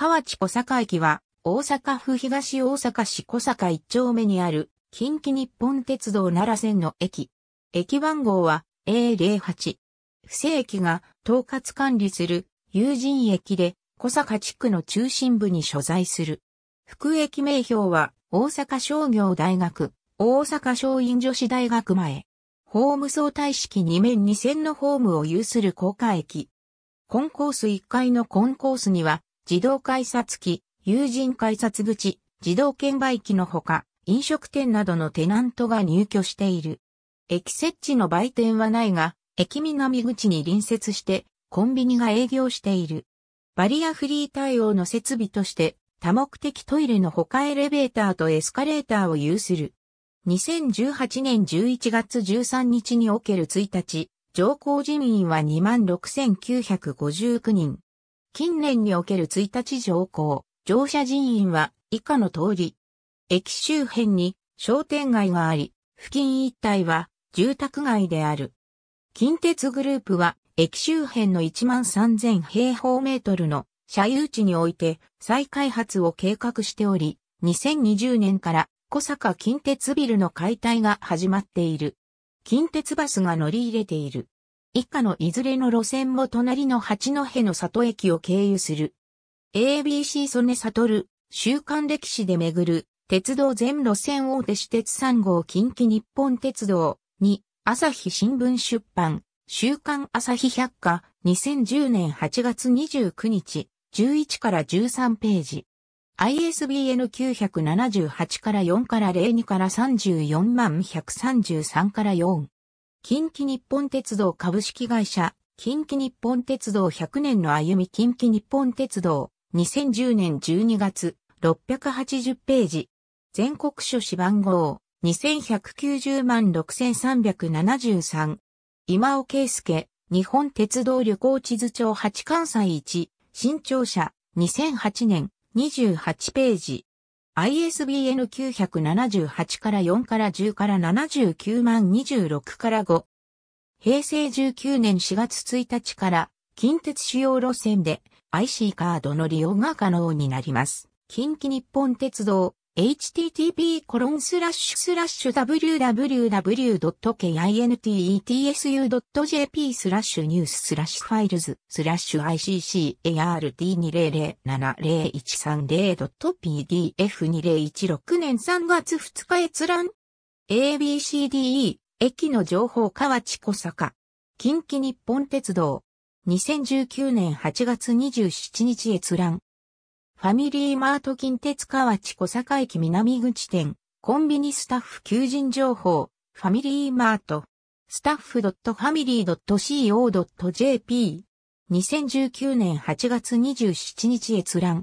河内小坂駅は、大阪府東大阪市小坂一丁目にある、近畿日本鉄道奈良線の駅。駅番号は A08。不正駅が統括管理する友人駅で小坂地区の中心部に所在する。副駅名標は大阪商業大学、大阪商院女子大学前。ホーム相対式2面2線のホームを有する高架駅。コンコース1階のコンコースには自動改札機、有人改札口、自動券売機のほか、飲食店などのテナントが入居している。駅設置の売店はないが、駅南口に隣接してコンビニが営業している。バリアフリー対応の設備として多目的トイレの他エレベーターとエスカレーターを有する。2018年11月13日における1日、乗降人員は26,959人。近年における1日乗降、乗車人員は以下の通り。駅周辺に商店街があり、付近一帯は住宅街である。近鉄グループは駅周辺の1万3000平方メートルの社有地において再開発を計画しており、2020年から小坂近鉄ビルの解体が始まっている。近鉄バスが乗り入れている。以下のいずれの路線も隣の八戸の里駅を経由する。ABC 曽根悟、週刊歴史で巡る、鉄道全路線大手私鉄3号近畿日本鉄道に、朝日新聞出版、週刊朝日百科、2010年8月29日、11から13ページ。ISBN 978から4から02から34万133から4。近畿日本鉄道株式会社、近畿日本鉄道100年の歩み近畿日本鉄道、2010年12月、680ページ。全国書誌番号、2190万6373。今尾圭介、日本鉄道旅行地図帳8関西1、新庁舎、2008年、28ページ。ISBN 978から4から10から79万26から5。平成19年4月1日から近鉄主要路線で IC カードの利用が可能になります。近畿日本鉄道 http://www.kintsu.jp e t スラッシュニューススラッシュファイルズスラッシュ ICCART20070130.pdf2016 年3月2日閲覧 ABCDE 駅の情報河内小坂近畿日本鉄道2019年8月27日閲覧ファミリーマート近鉄河内小坂駅南口店、コンビニスタッフ求人情報、ファミリーマート、スタッフ .family.co.jp、2019年8月27日閲覧。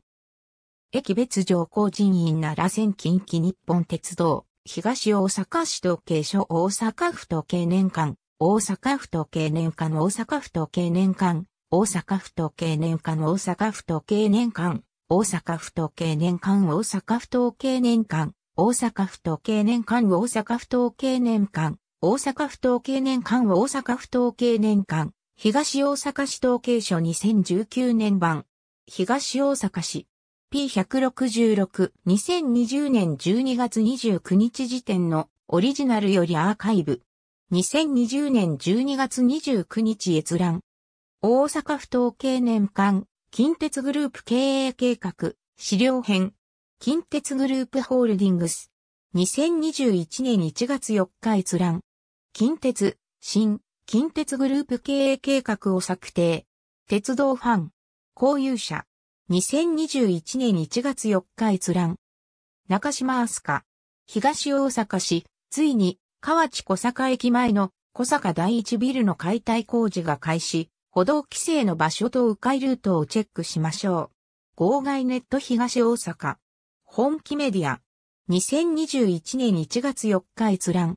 駅別上降人員奈良線近畿日本鉄道、東大阪市時計所大阪府時計年間、大阪府時計年間大阪府時計年間、大阪府時計年間大阪府時計年間。大阪府統計年間大阪府統計年間大阪府統計年間大阪府統計年間大阪府統計年間大阪府統計年間東大阪市統計書2019年版東大阪市 P1662020 年12月29日時点のオリジナルよりアーカイブ2020年12月29日閲覧大阪府統計年間近鉄グループ経営計画、資料編、近鉄グループホールディングス、2021年1月4日閲覧、近鉄、新、近鉄グループ経営計画を策定、鉄道ファン、交友者、2021年1月4日閲覧、中島明日香、東大阪市、ついに、河内小坂駅前の小坂第一ビルの解体工事が開始、歩道規制の場所と迂回ルートをチェックしましょう。号外ネット東大阪。本気メディア。2021年1月4日閲覧。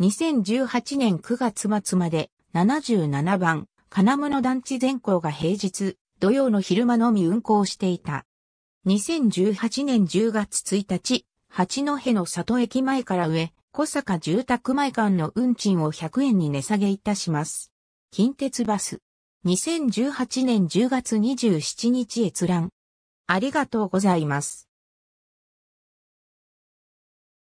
2018年9月末まで77番、金物団地全校が平日、土曜の昼間のみ運行していた。2018年10月1日、八戸の里駅前から上、小坂住宅前間の運賃を100円に値下げいたします。近鉄バス。2018年10月27日閲覧。ありがとうございます。